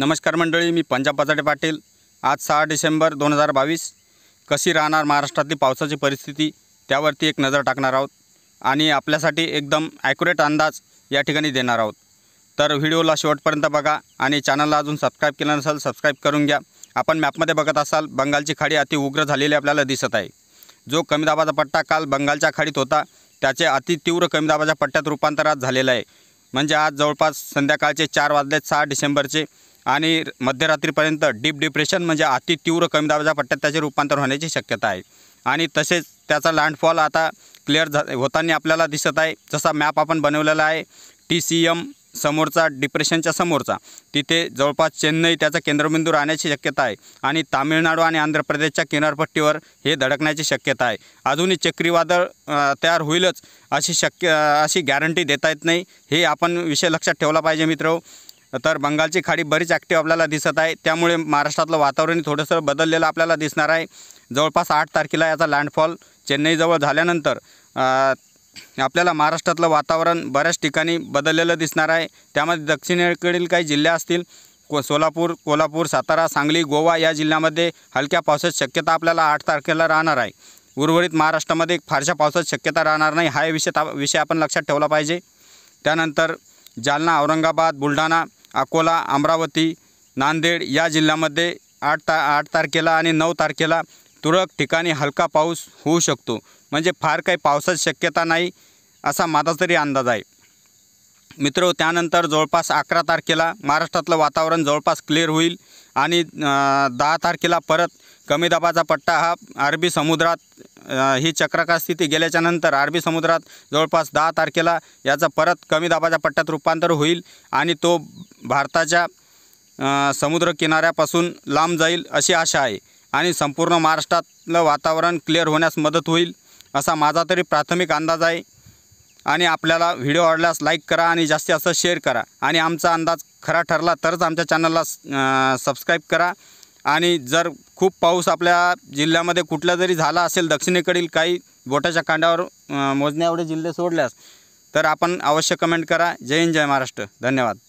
नमस्कार मंडळी मी पंजाब पाचाडे पाटील आज सहा डिसेंबर दोन हजार बावीस कशी राहणार महाराष्ट्रातली पावसाची परिस्थिती त्यावरती एक नजर टाकणार आहोत आणि आपल्यासाठी एकदम ॲक्युरेट अंदाज या ठिकाणी देणार आहोत तर व्हिडिओला शेवटपर्यंत बघा आणि चॅनलला अजून सबस्क्राईब केलं नसाल सबस्क्राईब करून घ्या आपण मॅपमध्ये बघत असाल बंगालची खाडी अति उग्र झालेली आपल्याला दिसत आहे जो कमी दाबाचा पट्टा काल बंगालच्या खाडीत होता त्याचे अति तीव्र कमी दाबाच्या पट्ट्यात रूपांतरात झालेलं आहे म्हणजे आज जवळपास संध्याकाळचे चार वाजले सहा डिसेंबरचे आणि मध्यरात्रीपर्यंत डीप डिप्रेशन म्हणजे अति तीव्र कमी दाबाच्या पट्ट्यात त्याचे रूपांतर होण्याची शक्यता आहे आणि तसेच त्याचा लँडफॉल आता क्लिअर झा होताना आपल्याला दिसत आहे जसा मॅप आपण बनवलेला आहे टी सी एम समोरचा डिप्रेशनच्या समोरचा तिथे जवळपास चेन्नई त्याचा केंद्रबिंदू राहण्याची शक्यता आहे आणि तामिळनाडू आणि आंध्र प्रदेशच्या किनारपट्टीवर हे धडकण्याची शक्यता आहे अजूनही चक्रीवादळ तयार होईलच अशी शक्य अशी गॅरंटी देता येत नाही हे आपण विषय लक्षात ठेवला पाहिजे मित्र तर बंगालची खाडी बरीच ॲक्टिव्ह आपल्याला दिसत आहे त्यामुळे महाराष्ट्रातलं वातावरण थोडंसं बदललेलं आपल्याला दिसणार आहे जवळपास आठ तारखेला याचा लँडफॉल चेन्नईजवळ झाल्यानंतर आपल्याला महाराष्ट्रातलं वातावरण बऱ्याच ठिकाणी बदललेलं दिसणार आहे त्यामध्ये दक्षिणेकडील काही जिल्हे असतील को सोलापूर कोल्हापूर सातारा सांगली गोवा या जिल्ह्यामध्ये हलक्या पावसाची शक्यता आपल्याला आठ तारखेला राहणार आहे उर्वरित महाराष्ट्रामध्ये फारशा पावसाची शक्यता राहणार नाही हा विषय विषय आपण लक्षात ठेवला पाहिजे त्यानंतर जालना औरंगाबाद बुलढाणा अकोला अमरावती नांदेड या जिल्ह्यामध्ये आठ ता आठ तारखेला आणि नऊ तारखेला तुरळक ठिकाणी हलका पाऊस होऊ शकतो म्हणजे फार काही पावसाची शक्यता नाही असा माझा तरी अंदाज आहे मित्र त्यानंतर जवळपास अकरा तारखेला महाराष्ट्रातलं वातावरण जवळपास क्लिअर होईल आणि दहा तारखेला परत कमी दाबाचा पट्टा हा अरबी समुद्रात ही चक्राकार स्थिती गेल्याच्यानंतर अरबी समुद्रात जवळपास दहा तारखेला याचा परत कमी दाबाच्या पट्ट्यात रूपांतर होईल आणि तो भारताच्या समुद्र किनाऱ्यापासून लांब जाईल अशी आशा आहे आणि संपूर्ण महाराष्ट्रातलं वातावरण क्लिअर होण्यास मदत होईल असा माझा तरी प्राथमिक अंदाज आहे आणि आपल्याला व्हिडिओ आवडल्यास लाईक करा आणि जास्तीत जास्त शेअर करा आणि आमचा अंदाज खरा ठरला तरच आमच्या चॅनलला सबस्क्राईब करा आणि जर खूप पाऊस आपल्या जिल्ह्यामध्ये कुठला जरी झाला असेल दक्षिणेकडील काही बोटाच्या कांड्यावर मोजण्या एवढे जिल्हे सोडल्यास तर आपण अवश्य कमेंट करा जय हिंद जय महाराष्ट्र धन्यवाद